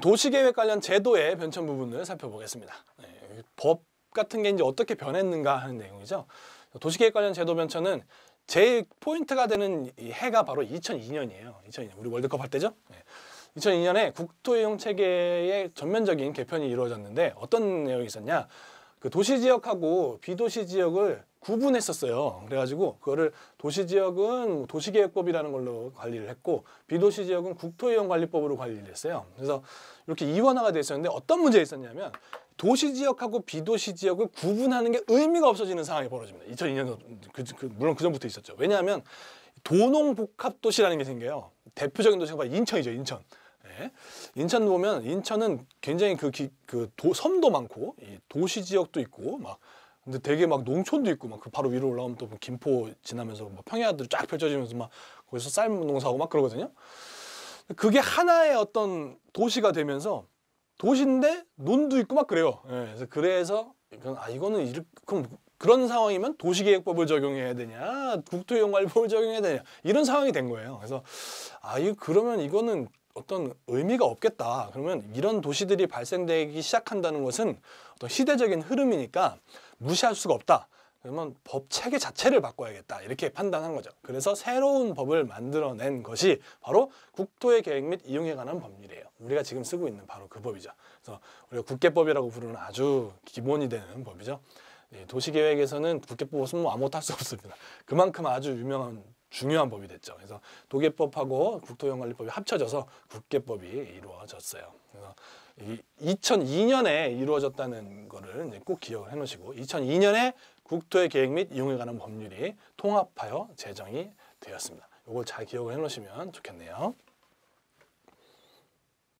도시계획 관련 제도의 변천 부분을 살펴보겠습니다. 네, 법 같은 게 이제 어떻게 변했는가 하는 내용이죠. 도시계획 관련 제도 변천은 제일 포인트가 되는 해가 바로 2002년이에요. 2002년 우리 월드컵 할 때죠. 네. 2002년에 국토이용 체계의 전면적인 개편이 이루어졌는데 어떤 내용이 있었냐? 그 도시 지역하고 비도시 지역을 구분했었어요. 그래가지고 그거를 도시 지역은 도시계획법이라는 걸로 관리를 했고 비도시 지역은 국토이용관리법으로 관리를 했어요. 그래서 이렇게 이원화가 됐었는데 어떤 문제가 있었냐면 도시 지역하고 비도시 지역을 구분하는 게 의미가 없어지는 상황이 벌어집니다. 2002년 그, 그, 물론 그 전부터 있었죠. 왜냐하면 도농복합도시라는 게 생겨요. 대표적인 도시가 바로 인천이죠. 인천. 인천 보면 인천은 굉장히 그, 기, 그 도, 섬도 많고 이 도시 지역도 있고 막 근데 되게 막 농촌도 있고 막 그 바로 위로 올라오면 또 김포 지나면서 막 뭐 평야들 쫙 펼쳐지면서 막 거기서 쌀 농사하고 막 그러거든요. 그게 하나의 어떤 도시가 되면서 도시인데 논도 있고 막 그래요. 예, 그래서 그래서 이건 아 이거는 이렇게, 그럼 그런 상황이면 도시계획법을 적용해야 되냐 국토용관리법을 적용해야 되냐 이런 상황이 된 거예요. 그래서 아이 그러면 이거는 어떤 의미가 없겠다. 그러면 이런 도시들이 발생되기 시작한다는 것은 어떤 시대적인 흐름이니까 무시할 수가 없다. 그러면 법 체계 자체를 바꿔야겠다 이렇게 판단한 거죠. 그래서 새로운 법을 만들어낸 것이 바로 국토의 계획 및 이용에 관한 법률이에요. 우리가 지금 쓰고 있는 바로 그 법이죠. 그래서 우리가 국계법이라고 부르는 아주 기본이 되는 법이죠. 예, 도시계획에서는 국계법 없으면 뭐 아무것도 할 수 없습니다. 그만큼 아주 유명한 중요한 법이 됐죠. 그래서 도계법하고 국토연관리법이 합쳐져서 국계법이 이루어졌어요. 그래서 2002년에 이루어졌다는 거를 꼭 기억을 해놓으시고 2002년에 국토의 계획 및 이용에 관한 법률이 통합하여 제정이 되었습니다. 이걸 잘 기억을 해놓으시면 좋겠네요.